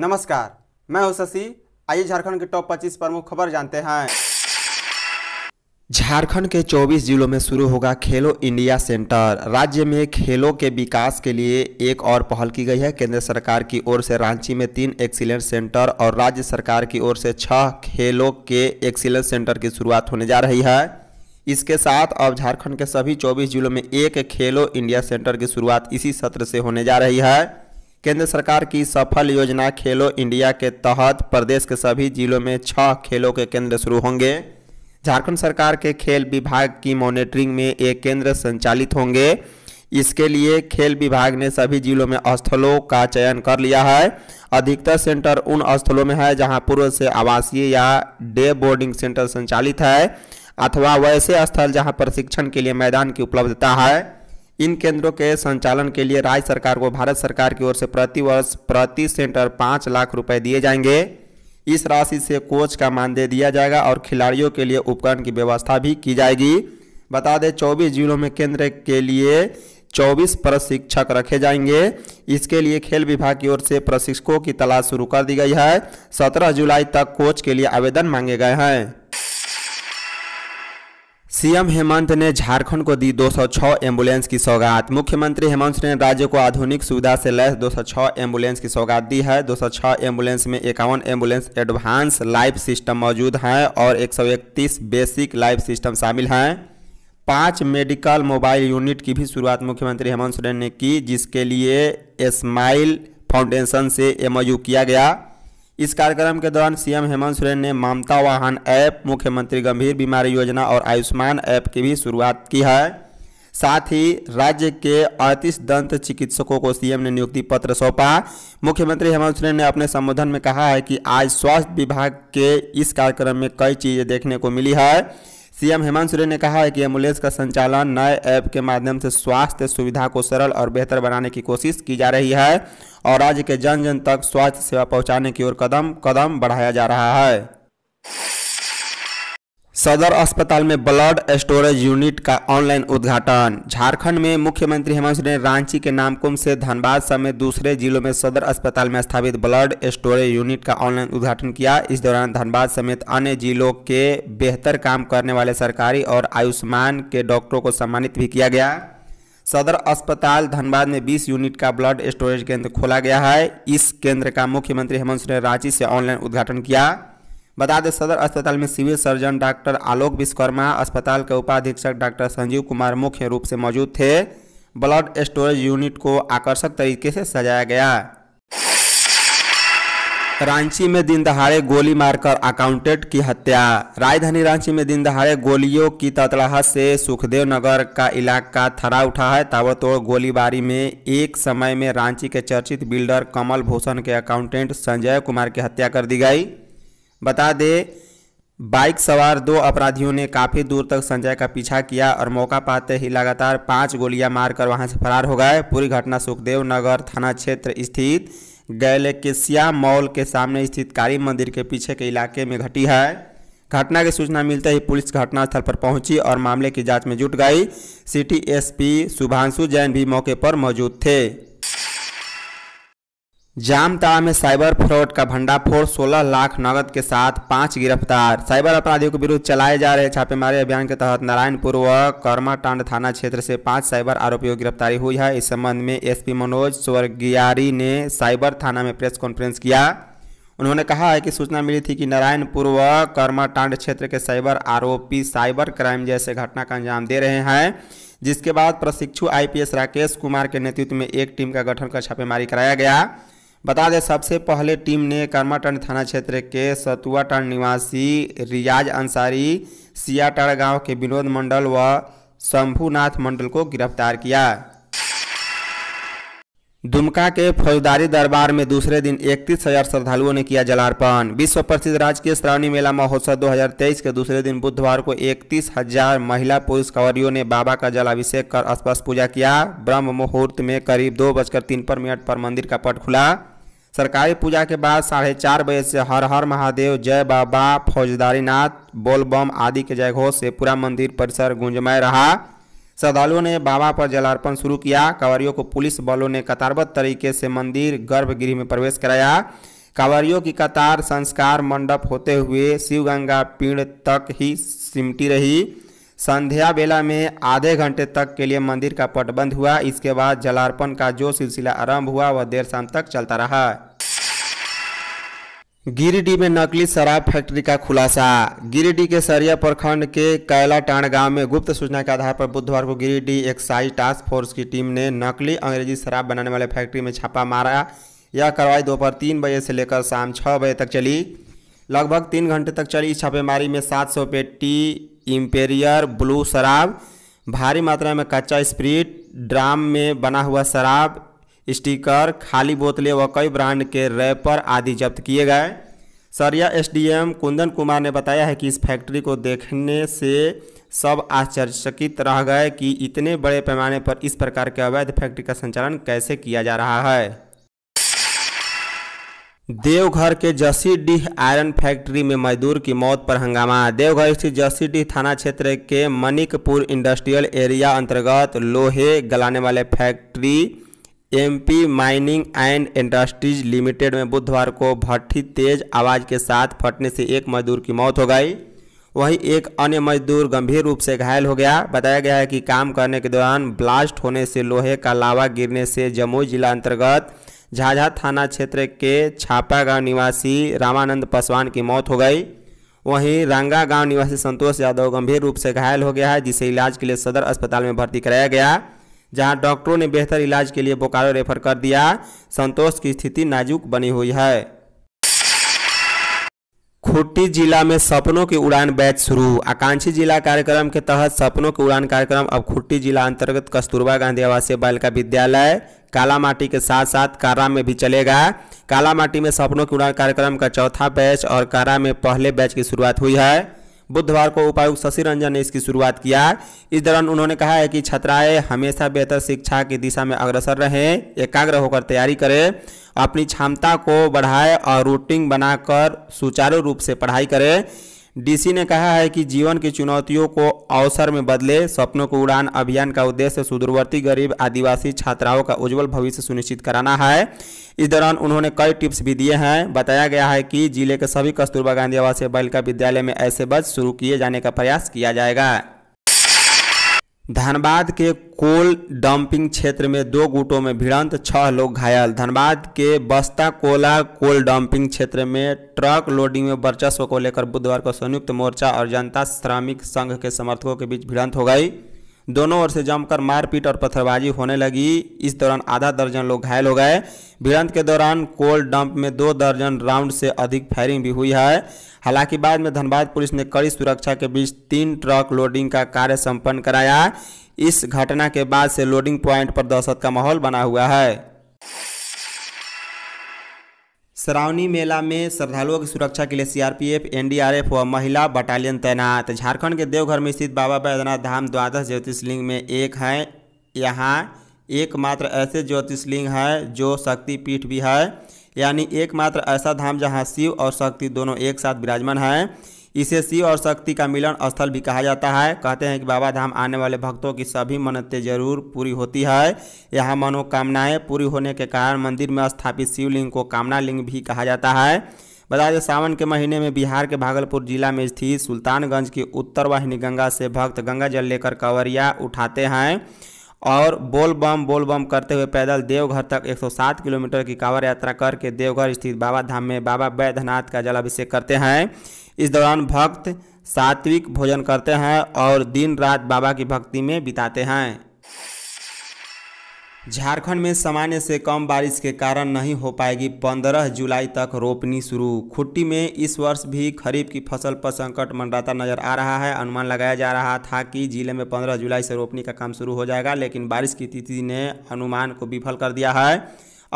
नमस्कार मैं हूं शशि आइए झारखंड के टॉप 25 प्रमुख खबर जानते हैं झारखंड के 24 जिलों में शुरू होगा खेलो इंडिया सेंटर राज्य में खेलों के विकास के लिए एक और पहल की गई है केंद्र सरकार की ओर से रांची में तीन एक्सीलेंस सेंटर और राज्य सरकार की ओर से छह खेलों के एक्सीलेंस सेंटर की शुरुआत होने जा रही है इसके साथ अब झारखंड के सभी 24 जिलों में एक खेलो इंडिया सेंटर की शुरुआत इसी सत्र से होने जा रही है केंद्र सरकार की सफल योजना खेलो इंडिया के तहत प्रदेश के सभी जिलों में छह खेलों के केंद्र शुरू होंगे झारखंड सरकार के खेल विभाग की मॉनिटरिंग में ये केंद्र संचालित होंगे इसके लिए खेल विभाग ने सभी जिलों में स्थलों का चयन कर लिया है अधिकतर सेंटर उन स्थलों में है जहां पूर्व से आवासीय या डे बोर्डिंग सेंटर संचालित है अथवा वैसे स्थल जहां प्रशिक्षण के लिए मैदान की उपलब्धता है इन केंद्रों के संचालन के लिए राज्य सरकार को भारत सरकार की ओर से प्रतिवर्ष प्रति सेंटर पाँच लाख रुपए दिए जाएंगे इस राशि से कोच का मानदेय दिया जाएगा और खिलाड़ियों के लिए उपकरण की व्यवस्था भी की जाएगी बता दें चौबीस जिलों में केंद्र के लिए चौबीस प्रशिक्षक रखे जाएंगे इसके लिए खेल विभाग की ओर से प्रशिक्षकों की तलाश शुरू कर दी गई है सत्रह जुलाई तक कोच के लिए आवेदन मांगे गए हैं सीएम हेमंत ने झारखंड को दी 206 एम्बुलेंस की सौगात मुख्यमंत्री हेमंत ने राज्य को आधुनिक सुविधा से लैस 206 एम्बुलेंस की सौगात दी है 206 एम्बुलेंस में इक्यावन एम्बुलेंस एडवांस लाइफ सिस्टम मौजूद हैं और 131 बेसिक लाइफ सिस्टम शामिल हैं पाँच मेडिकल मोबाइल यूनिट की भी शुरुआत मुख्यमंत्री हेमंत सोरेन ने की जिसके लिए स्माइल फाउंडेशन से एम किया गया इस कार्यक्रम के दौरान सीएम हेमंत सोरेन ने ममता वाहन ऐप मुख्यमंत्री गंभीर बीमारी योजना और आयुष्मान ऐप की भी शुरुआत की है साथ ही राज्य के अड़तीस दंत चिकित्सकों को सीएम ने नियुक्ति पत्र सौंपा मुख्यमंत्री हेमंत सोरेन ने अपने संबोधन में कहा है कि आज स्वास्थ्य विभाग के इस कार्यक्रम में कई चीज़ें देखने को मिली है सीएम हेमंत सोरेन ने कहा है कि एम्बुलेंस का संचालन नए ऐप के माध्यम से स्वास्थ्य सुविधा को सरल और बेहतर बनाने की कोशिश की जा रही है और राज्य के जन जन तक स्वास्थ्य सेवा पहुंचाने की ओर कदम कदम बढ़ाया जा रहा है सदर अस्पताल में ब्लड स्टोरेज यूनिट का ऑनलाइन उद्घाटन झारखंड में मुख्यमंत्री हेमंत सोरेन रांची के नामकुम से धनबाद समेत दूसरे जिलों में सदर अस्पताल में स्थापित ब्लड स्टोरेज यूनिट का ऑनलाइन उद्घाटन किया इस दौरान धनबाद समेत अन्य जिलों के बेहतर काम करने वाले सरकारी और आयुष्मान के डॉक्टरों को सम्मानित भी किया गया सदर अस्पताल धनबाद में बीस यूनिट का ब्लड स्टोरेज केंद्र खोला गया है इस केंद्र का मुख्यमंत्री हेमंत सोरेन रांची से ऑनलाइन उद्घाटन किया बता दें सदर अस्पताल में civil surgeon doctor Alok Vishwakarma अस्पताल के उपाधीक्षक डॉक्टर संजीव कुमार मुख्य रूप से मौजूद थे ब्लड स्टोरेज यूनिट को आकर्षक तरीके से सजाया गया रांची में दिन दहाड़े गोली मारकर अकाउंटेंट की हत्या राजधानी रांची में दिन दहाड़े गोलियों की ततलाह से सुखदेव नगर का इलाका थरा उठा है ताबड़तोड़ गोलीबारी में एक समय में रांची के चर्चित बिल्डर कमल भूषण के अकाउंटेंट संजय कुमार की हत्या कर दी गई बता दे बाइक सवार दो अपराधियों ने काफ़ी दूर तक संजय का पीछा किया और मौका पाते ही लगातार पांच गोलियां मारकर वहां से फरार हो गए पूरी घटना सुखदेव नगर थाना क्षेत्र स्थित गैलेकेसिया मॉल के सामने स्थित काली मंदिर के पीछे के इलाके में घटी है घटना की सूचना मिलते ही पुलिस घटनास्थल पर पहुंची और मामले की जांच में जुट गई सिटी एसपी शुभांशु जैन भी मौके पर मौजूद थे जामताड़ा में साइबर फ्रॉड का भंडाफोड़ 16 लाख नगद के साथ पांच गिरफ्तार साइबर अपराधियों के विरुद्ध चलाए जा रहे छापेमारी अभियान के तहत नारायणपुर व कर्माटांड थाना क्षेत्र से पांच साइबर आरोपियों की गिरफ्तारी हुई है इस संबंध में एसपी मनोज स्वर्गियारी ने साइबर थाना में प्रेस कॉन्फ्रेंस किया उन्होंने कहा है कि सूचना मिली थी कि नारायणपुर व कर्माटांड क्षेत्र के साइबर आरोपी साइबर क्राइम जैसे घटना का अंजाम दे रहे हैं जिसके बाद प्रशिक्षु आईपीएस राकेश कुमार के नेतृत्व में एक टीम का गठन कर छापेमारी कराया गया बता दें सबसे पहले टीम ने कर्माटन थाना क्षेत्र के सतुआटन निवासी रियाज अंसारी सियाटंड गांव के विनोद मंडल व शंभुनाथ मंडल को गिरफ्तार किया दुमका के फौजदारी दरबार में दूसरे दिन इकतीस हजार श्रद्धालुओं ने किया जलार्पण विश्व प्रसिद्ध राजकीय श्रावणी मेला महोत्सव 2023 के दूसरे दिन बुधवार को इकतीस हजार महिला पुरुष कंवरियों ने बाबा का जलाभिषेक कर स्पष्ट पूजा किया ब्रह्म मुहूर्त में करीब दो बजकर तीन पर मिनट पर मंदिर का पट खुला सरकारी पूजा के बाद साढ़े चार बजे से हर हर महादेव जय बाबा फौजदारी नाथ बोलबम आदि के जयघोष से पूरा मंदिर परिसर गुंजमय रहा श्रद्धालुओं ने बाबा पर जलार्पण शुरू किया कंवरियों को पुलिस बलों ने कतारबद्ध तरीके से मंदिर गर्भगृह में प्रवेश कराया कंवरियों की कतार संस्कार मंडप होते हुए शिवगंगा पीण तक ही सिमटी रही संध्या बेला में आधे घंटे तक के लिए मंदिर का पटबंद हुआ इसके बाद जलार्पण का जो सिलसिला आरंभ हुआ वह देर शाम तक चलता रहा गिरिडीह में नकली शराब फैक्ट्री का खुलासा गिरिडीह के सरिया प्रखंड के कैलाटाण गांव में गुप्त सूचना के आधार पर बुधवार को गिरिडीह एक्साइज टास्क फोर्स की टीम ने नकली अंग्रेजी शराब बनाने वाले फैक्ट्री में छापा मारा यह कार्रवाई दोपहर तीन बजे से लेकर शाम छः बजे तक चली लगभग तीन घंटे तक चली इस छापेमारी में सात सौ पेटी इम्पेरियर ब्लू शराब भारी मात्रा में कच्चा स्प्रिट ड्राम में बना हुआ शराब स्टिकर खाली बोतलें व कई ब्रांड के रैपर आदि जब्त किए गए सरिया एसडीएम कुंदन कुमार ने बताया है कि इस फैक्ट्री को देखने से सब आश्चर्यचकित रह गए कि इतने बड़े पैमाने पर इस प्रकार के अवैध फैक्ट्री का संचालन कैसे किया जा रहा है देवघर के जसी डीह आयरन फैक्ट्री में मजदूर की मौत पर हंगामा देवघर स्थित जसी डीह थाना क्षेत्र के मनिकपुर इंडस्ट्रियल एरिया अंतर्गत लोहे गलाने वाले factory MP mining and industries limited में बुधवार को भट्टी तेज आवाज के साथ फटने से एक मजदूर की मौत हो गई वहीं एक अन्य मजदूर गंभीर रूप से घायल हो गया बताया गया है कि काम करने के दौरान ब्लास्ट होने से लोहे का लावा गिरने से जमुई जिला अंतर्गत झाझा थाना क्षेत्र के छापा गांव निवासी रामानंद पासवान की मौत हो गई वहीं रंगा गांव निवासी संतोष यादव गंभीर रूप से घायल हो गया है जिसे इलाज के लिए सदर अस्पताल में भर्ती कराया गया जहां डॉक्टरों ने बेहतर इलाज के लिए बोकारो रेफर कर दिया संतोष की स्थिति नाजुक बनी हुई है खुट्टी जिला में सपनों की उड़ान बैच शुरू आकांक्षी जिला कार्यक्रम के तहत सपनों की उड़ान कार्यक्रम अब खुट्टी जिला अंतर्गत कस्तूरबा गांधी आवासीय बालिका विद्यालय काला माटी के साथ साथ कारा में भी चलेगा काला माटी में सपनों की उड़ान कार्यक्रम का चौथा बैच और कारा में पहले बैच की शुरुआत हुई है बुधवार को उपायुक्त शशि रंजन ने इसकी शुरुआत किया इस दौरान उन्होंने कहा है कि छात्राएं हमेशा बेहतर शिक्षा की दिशा में अग्रसर रहें एकाग्र होकर तैयारी करें अपनी क्षमता को बढ़ाएं और रूटीन बनाकर सुचारू रूप से पढ़ाई करें डीसी ने कहा है कि जीवन की चुनौतियों को अवसर में बदले सपनों को उड़ान अभियान का उद्देश्य सुदूरवर्ती गरीब आदिवासी छात्राओं का उज्जवल भविष्य सुनिश्चित कराना है इस दौरान उन्होंने कई टिप्स भी दिए हैं बताया गया है कि जिले के सभी कस्तूरबा गांधी आवासीय बालिका विद्यालय में ऐसे बस शुरू किए जाने का प्रयास किया जाएगा धनबाद के कोल डंपिंग क्षेत्र में दो गुटों में भिड़ंत छह लोग घायल धनबाद के बस्ता कोला कोल डंपिंग क्षेत्र में ट्रक लोडिंग में वर्चस्व को लेकर बुधवार को संयुक्त मोर्चा और जनता श्रमिक संघ के समर्थकों के बीच भिड़ंत हो गई दोनों ओर से जमकर मारपीट और पत्थरबाजी होने लगी इस दौरान आधा दर्जन लोग घायल हो गए भिड़ंत के दौरान कोल डंप में दो दर्जन राउंड से अधिक फायरिंग भी हुई है हालांकि बाद में धनबाद पुलिस ने कड़ी सुरक्षा के बीच तीन ट्रक लोडिंग का कार्य संपन्न कराया इस घटना के बाद से लोडिंग प्वाइंट पर दहशत का माहौल बना हुआ है श्रावणी मेला में श्रद्धालुओं की सुरक्षा के लिए सीआरपीएफ एनडीआरएफ व महिला बटालियन तैनात झारखंड के देवघर में स्थित बाबा बैद्यनाथ धाम द्वादश ज्योतिषलिंग में एक है यहाँ एकमात्र ऐसे ज्योतिषलिंग है जो शक्तिपीठ भी है यानी एकमात्र ऐसा धाम जहाँ शिव और शक्ति दोनों एक साथ विराजमान है इसे शिव और शक्ति का मिलन स्थल भी कहा जाता है कहते हैं कि बाबा धाम आने वाले भक्तों की सभी मन्नतें जरूर पूरी होती है यहाँ मनोकामनाएं पूरी होने के कारण मंदिर में स्थापित शिवलिंग को कामना लिंग भी कहा जाता है बता दें सावन के महीने में बिहार के भागलपुर जिला में स्थित सुल्तानगंज की उत्तर वाहिनी गंगा से भक्त गंगा जल लेकर कंवरिया उठाते हैं और बोल बम बोल बम करते हुए पैदल देवघर तक 107 किलोमीटर की कांवर यात्रा करके देवघर स्थित बाबा धाम में बाबा बैद्यनाथ का जलाभिषेक करते हैं इस दौरान भक्त सात्विक भोजन करते हैं और दिन रात बाबा की भक्ति में बिताते हैं झारखंड में सामान्य से कम बारिश के कारण नहीं हो पाएगी 15 जुलाई तक रोपनी शुरू खुट्टी में इस वर्ष भी खरीफ की फसल पर संकट मंडराता नजर आ रहा है अनुमान लगाया जा रहा था कि जिले में 15 जुलाई से रोपनी का काम शुरू हो जाएगा लेकिन बारिश की तिथि ने अनुमान को विफल कर दिया है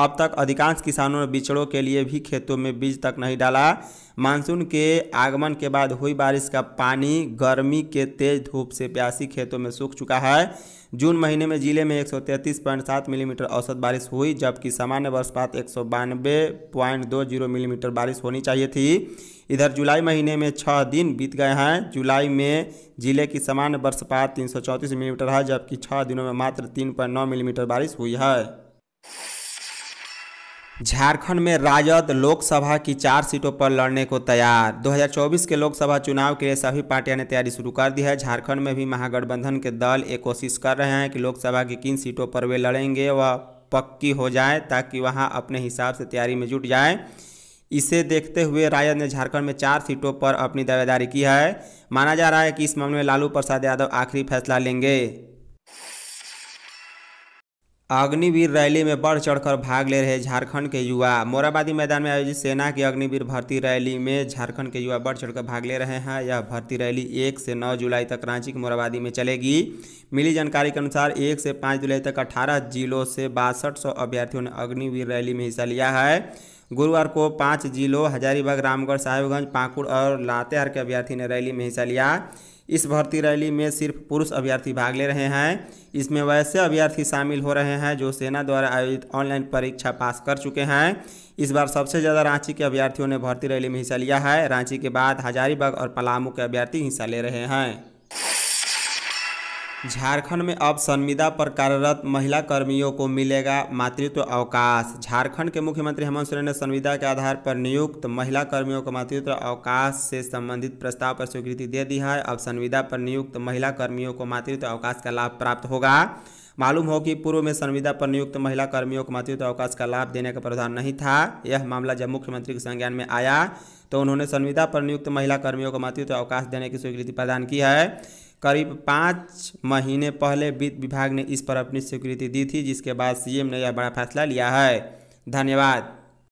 अब तक अधिकांश किसानों ने बिचड़ों के लिए भी खेतों में बीज तक नहीं डाला मानसून के आगमन के बाद हुई बारिश का पानी गर्मी के तेज धूप से प्यासी खेतों में सूख चुका है जून महीने में जिले में एक मिलीमीटर औसत बारिश हुई जबकि सामान्य वर्षपात एक सौ मिलीमीटर बारिश होनी चाहिए थी इधर जुलाई महीने में छः दिन बीत गए हैं जुलाई में जिले की सामान्य वर्षपात तीन मिलीमीटर है जबकि छः दिनों में मात्र 3.9 मिलीमीटर बारिश हुई है झारखंड में राजद लोकसभा की चार सीटों पर लड़ने को तैयार 2024 के लोकसभा चुनाव के लिए सभी पार्टियां ने तैयारी शुरू कर दी है झारखंड में भी महागठबंधन के दल ये कोशिश कर रहे हैं कि लोकसभा की किन सीटों पर वे लड़ेंगे वह पक्की हो जाए ताकि वहां अपने हिसाब से तैयारी में जुट जाए इसे देखते हुए राजद ने झारखंड में चार सीटों पर अपनी दावेदारी की है माना जा रहा है कि इस मामले में लालू प्रसाद यादव आखिरी फैसला लेंगे अग्निवीर रैली में बढ़ चढ़कर भाग ले रहे झारखंड के युवा मोराबादी मैदान में आयोजित सेना की अग्निवीर भर्ती रैली में झारखंड के युवा बढ़ चढ़कर भाग ले रहे हैं यह भर्ती रैली एक से नौ जुलाई तक रांची के मोराबादी में चलेगी मिली जानकारी के अनुसार एक से पाँच जुलाई तक अठारह जिलों से बासठ अभ्यर्थियों ने अग्निवीर रैली में हिस्सा लिया है गुरुवार को पाँच जिलों हजारीबाग रामगढ़ साहेबगंज पाकुड़ और लातेहार के अभ्यर्थी ने रैली में हिस्सा लिया इस भर्ती रैली में सिर्फ पुरुष अभ्यर्थी भाग ले रहे हैं इसमें वैसे अभ्यर्थी शामिल हो रहे हैं जो सेना द्वारा आयोजित ऑनलाइन परीक्षा पास कर चुके हैं इस बार सबसे ज़्यादा रांची के अभ्यर्थियों ने भर्ती रैली में हिस्सा लिया है रांची के बाद हजारीबाग और पलामू के अभ्यर्थी हिस्सा ले रहे हैं झारखंड में अब संविदा पर कार्यरत महिला कर्मियों को मिलेगा मातृत्व अवकाश झारखंड के मुख्यमंत्री हेमंत सोरेन ने संविदा के आधार पर नियुक्त महिला कर्मियों को मातृत्व अवकाश से संबंधित प्रस्ताव पर स्वीकृति दे दी है अब संविदा पर नियुक्त महिला कर्मियों को मातृत्व अवकाश का लाभ प्राप्त होगा मालूम हो कि पूर्व में संविदा पर नियुक्त महिला कर्मियों को मातृत्व अवकाश का लाभ देने का प्रावधान नहीं था यह मामला जब मुख्यमंत्री के संज्ञान में आया तो उन्होंने संविदा पर नियुक्त महिला कर्मियों को मातृत्व अवकाश देने की स्वीकृति प्रदान की है करीब पाँच महीने पहले वित्त विभाग ने इस पर अपनी स्वीकृति दी थी जिसके बाद सीएम ने यह बड़ा फैसला लिया है धन्यवाद